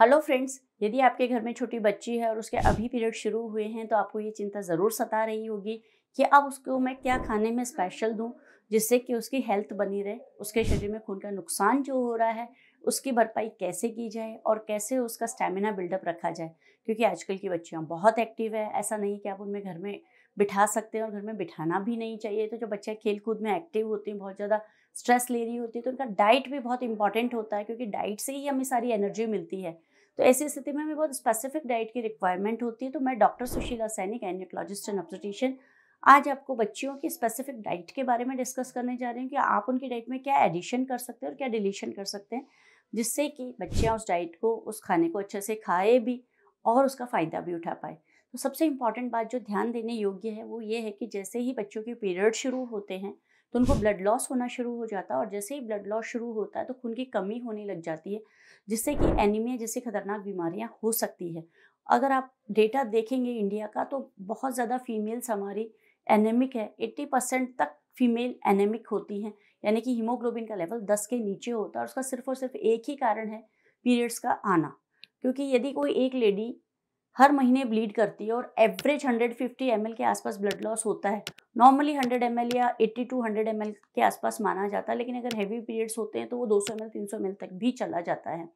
hello friends यदि आपके घर में छोटी बच्ची है और उसके अभी पीरियड शुरू हुए हैं तो आपको ये चिंता ज़रूर सता रही होगी कि अब उसको मैं क्या खाने में स्पेशल दूँ जिससे कि उसकी हेल्थ बनी रहे उसके शरीर में खून का नुकसान जो हो रहा है उसकी भरपाई कैसे की जाए और कैसे उसका स्टेमिना बिल्डअप रखा जाए क्योंकि आजकल की बच्चियाँ बहुत एक्टिव है ऐसा नहीं कि आप उनमें घर में बिठा सकते हैं और घर में बिठाना भी नहीं चाहिए तो जो बच्चे खेल कूद में एक्टिव होते हैं बहुत ज़्यादा स्ट्रेस ले रही होती है तो उनका डाइट भी बहुत इंपॉर्टेंट होता है क्योंकि डाइट से ही हमें सारी एनर्जी मिलती है तो ऐसी स्थिति में हमें बहुत स्पेसिफिक डाइट की रिक्वायरमेंट होती है तो मैं डॉक्टर सुशीला सैनिक एंडियोलॉजिस्ट एंड ऑब्जटिशियन आज आपको बच्चियों की स्पेसिफिक डाइट के बारे में डिस्कस करने जा रहे हैं कि आप उनकी डाइट में क्या एडिशन कर सकते हैं और क्या डिलीशन कर सकते हैं जिससे कि बच्चियाँ उस डाइट को उस खाने को अच्छे से खाए भी और उसका फ़ायदा भी उठा पाए तो सबसे इम्पॉर्टेंट बात जो ध्यान देने योग्य है वो ये है कि जैसे ही बच्चों के पीरियड शुरू होते हैं तो उनको ब्लड लॉस होना शुरू हो जाता है और जैसे ही ब्लड लॉस शुरू होता है तो खून की कमी होने लग जाती है जिससे कि एनीमिया जैसी खतरनाक बीमारियां हो सकती है अगर आप डेटा देखेंगे इंडिया का तो बहुत ज़्यादा फीमेल्स हमारी एनेमिक है 80 परसेंट तक फीमेल एनेमिक होती हैं यानी कि हीमोग्लोबिन का लेवल 10 के नीचे होता है और उसका सिर्फ और सिर्फ एक ही कारण है पीरियड्स का आना क्योंकि यदि कोई एक लेडी हर महीने ब्लीड करती है और एवरेज 150 एम के आसपास ब्लड लॉस होता है नॉर्मली 100 एम या 80 टू 100 एम के आसपास माना जाता है लेकिन अगर हैवी पीरियड्स होते हैं तो वो 200 एम 300 एम तक भी चला जाता है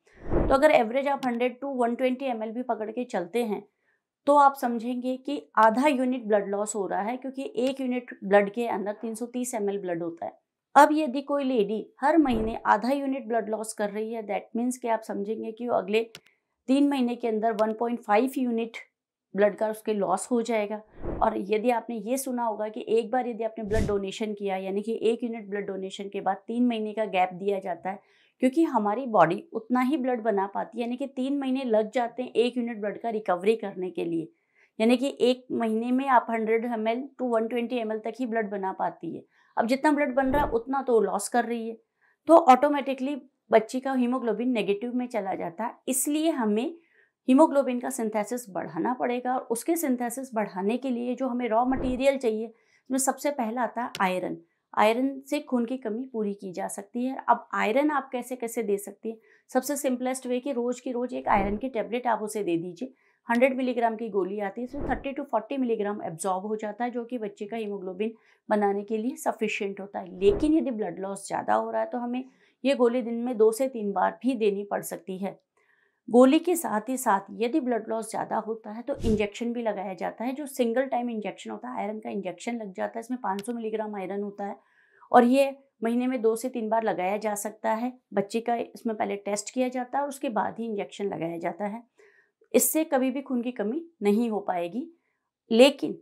तो अगर एवरेज आप 100 टू 120 एम भी पकड़ के चलते हैं तो आप समझेंगे कि आधा यूनिट ब्लड लॉस हो रहा है क्योंकि एक यूनिट ब्लड के अंदर 330 सौ ब्लड होता है अब यदि कोई लेडी हर महीने आधा यूनिट ब्लड लॉस कर रही है दैट मीन्स कि आप समझेंगे कि वो अगले तीन महीने के अंदर 1.5 यूनिट ब्लड का उसके लॉस हो जाएगा और यदि आपने ये सुना होगा कि एक बार यदि आपने ब्लड डोनेशन किया यानी कि एक यूनिट ब्लड डोनेशन के बाद तीन महीने का गैप दिया जाता है क्योंकि हमारी बॉडी उतना ही ब्लड बना पाती है यानी कि तीन महीने लग जाते हैं एक यूनिट ब्लड का रिकवरी करने के लिए यानी कि एक महीने में आप hundred M L to one twenty M L तक ही ब्लड बना पाती है अब जितना ब्लड बन रहा है उतना तो लॉस कर रही है तो ऑटोमेटिकली बच्ची का हीमोग्लोबिन नेगेटिव में चला जाता है इसलिए हमें हीमोग्लोबिन का सिंथेसिस बढ़ाना पड़ेगा और उसके सिंथेसिस बढ़ाने के लिए जो हमें रॉ मटेरियल चाहिए उसमें सबसे पहला आता है आयरन आयरन से खून की कमी पूरी की जा सकती है अब आयरन आप कैसे कैसे दे सकती हैं सबसे सिंपलेस्ट वे कि रोज़ की रोज़ एक आयरन की टेबलेट आप उसे दे दीजिए हंड्रेड मिलीग्राम की गोली आती है इसमें thirty to forty milligram absorb हो जाता है जो कि बच्चे का हीमोग्लोबिन बनाने के लिए सफिशियंट होता है लेकिन यदि ब्लड लॉस ज़्यादा हो रहा है तो हमें ये गोली दिन में दो से तीन बार भी देनी पड़ सकती है गोली के साथ ही साथ यदि ब्लड लॉस ज़्यादा होता है तो इंजेक्शन भी लगाया जाता है जो सिंगल टाइम इंजेक्शन होता है आयरन का इंजेक्शन लग जाता है इसमें 500 मिलीग्राम आयरन होता है और ये महीने में दो से तीन बार लगाया जा सकता है बच्चे का इसमें पहले टेस्ट किया जाता है और उसके बाद ही इंजेक्शन लगाया जाता है इससे कभी भी खून की कमी नहीं हो पाएगी लेकिन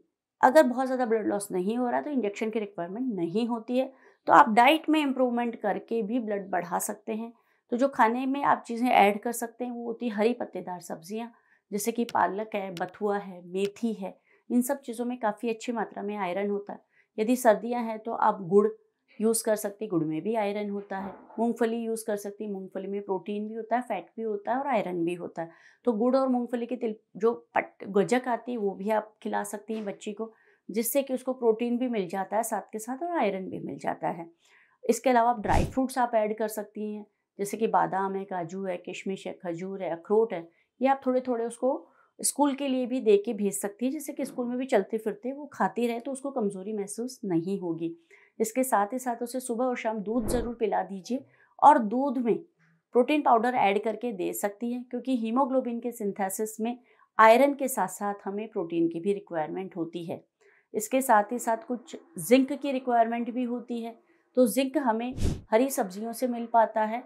अगर बहुत ज़्यादा ब्लड लॉस नहीं हो रहा तो इंजेक्शन की रिक्वायरमेंट नहीं होती है तो आप डाइट में इम्प्रूवमेंट करके भी ब्लड बढ़ा सकते हैं तो जो खाने में आप चीज़ें ऐड कर सकते हैं वो होती है हरी पत्तेदार सब्जियाँ जैसे कि पालक है बथुआ है मेथी है इन सब चीज़ों में काफ़ी अच्छी मात्रा में आयरन होता है यदि सर्दियाँ हैं तो आप गुड़ यूज़ कर सकती गुड़ में भी आयरन होता है मूंगफली यूज़ कर सकती मूंगफली में प्रोटीन भी होता है फैट भी होता है और आयरन भी होता है तो गुड़ और मूंगफली के तिल जो पट गजक आती है वो भी आप खिला सकती हैं बच्ची को जिससे कि उसको प्रोटीन भी मिल जाता है साथ के साथ और आयरन भी मिल जाता है इसके अलावा आप ड्राई फ्रूट्स आप ऐड कर सकती हैं जैसे कि बादाम है काजू है किशमिश है खजूर है अखरोट है ये आप थोड़े थोड़े उसको स्कूल के लिए भी दे के भेज सकती हैं जैसे कि स्कूल में भी चलते फिरते वो खाती रहे तो उसको कमज़ोरी महसूस नहीं होगी इसके साथ ही साथ उसे सुबह और शाम दूध ज़रूर पिला दीजिए और दूध में प्रोटीन पाउडर ऐड करके दे सकती है क्योंकि हीमोग्लोबिन के सिंथेसिस में आयरन के साथ साथ हमें प्रोटीन की भी रिक्वायरमेंट होती है इसके साथ ही साथ कुछ जिंक की रिक्वायरमेंट भी होती है तो जिंक हमें हरी सब्जियों से मिल पाता है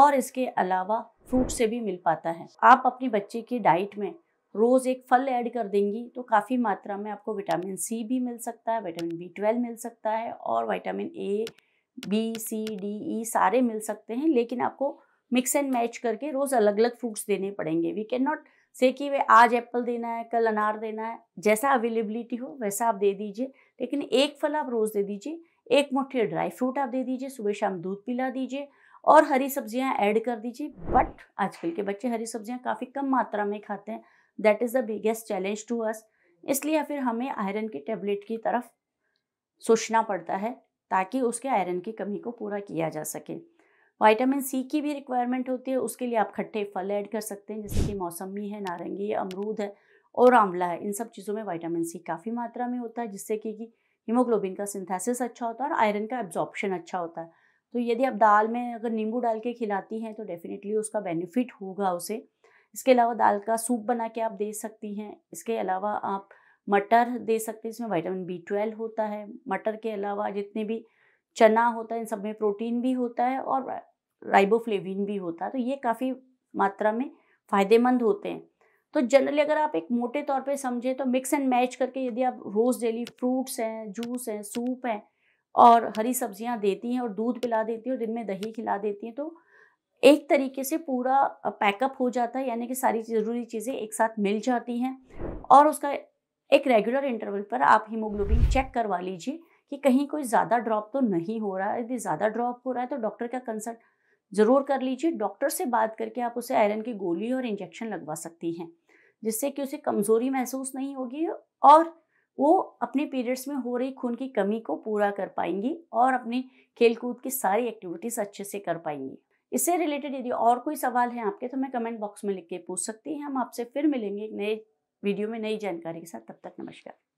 और इसके अलावा फ्रूट से भी मिल पाता है आप अपनी बच्चे की डाइट में रोज़ एक फल ऐड कर देंगी तो काफ़ी मात्रा में आपको विटामिन सी भी मिल सकता है विटामिन बी ट्वेल्व मिल सकता है और vitamin A B C D E सारे मिल सकते हैं लेकिन आपको मिक्स एंड मैच करके रोज़ अलग अलग फ्रूट्स देने पड़ेंगे वी कैन नॉट से कि वे आज एप्पल देना है कल अनार देना है जैसा अवेलेबिलिटी हो वैसा आप दे दीजिए लेकिन एक फल आप रोज़ दे दीजिए एक मुठ्ठी ड्राई फ्रूट आप दे दीजिए सुबह शाम दूध पिला दीजिए और हरी सब्जियां ऐड कर दीजिए बट आजकल के बच्चे हरी सब्जियां काफ़ी कम मात्रा में खाते हैं that is the biggest challenge to us इसलिए फिर हमें आयरन की टेबलेट की तरफ सोचना पड़ता है ताकि उसके आयरन की कमी को पूरा किया जा सके वाइटामिन सी की भी रिक्वायरमेंट होती है उसके लिए आप खट्टे फल ऐड कर सकते हैं जैसे कि मौसमी है नारंगी है अमरूद है और आंवला है इन सब चीज़ों में वाइटामिन सी काफ़ी मात्रा में होता है जिससे कि हीमोग्लोबिन का सिंथेसिस अच्छा होता है और आयरन का एब्जॉर्प्शन अच्छा होता है तो यदि आप दाल में अगर नींबू डाल के खिलाती हैं तो डेफिनेटली उसका बेनिफिट होगा उसे इसके अलावा दाल का सूप बना के आप दे सकती हैं इसके अलावा आप मटर दे सकते हैं इसमें विटामिन बी ट्वेल्व होता है मटर के अलावा जितने भी चना होता है इन सब में प्रोटीन भी होता है और राइबोफ्लेविन भी होता है तो ये काफ़ी मात्रा में फ़ायदेमंद होते हैं तो जनरली अगर आप एक मोटे तौर पे समझें तो मिक्स एंड मैच करके यदि आप रोज़ डेली फ्रूट्स हैं जूस हैं सूप हैं और हरी सब्जियां देती हैं और दूध पिला देती हैं और दिन में दही खिला देती हैं तो एक तरीके से पूरा पैकअप हो जाता है यानी कि सारी ज़रूरी चीज़ें एक साथ मिल जाती हैं और उसका एक रेगुलर इंटरवल पर आप हीमोग्लोबिन चेक करवा लीजिए कि कहीं कोई ज़्यादा ड्रॉप तो नहीं हो रहा है यदि ज़्यादा ड्रॉप हो रहा है तो डॉक्टर का कंसल्ट ज़रूर कर लीजिए डॉक्टर से बात करके आप उसे आयरन की गोली और इंजेक्शन लगवा सकती हैं जिससे कि उसे कमज़ोरी महसूस नहीं होगी और वो अपने पीरियड्स में हो रही खून की कमी को पूरा कर पाएंगी और अपने खेलकूद की सारी एक्टिविटीज़ अच्छे से कर पाएंगी इससे रिलेटेड यदि और कोई सवाल है आपके तो मैं कमेंट बॉक्स में लिख के पूछ सकती हैं हम आपसे फिर मिलेंगे एक नए वीडियो में नई जानकारी के साथ तब तक नमस्कार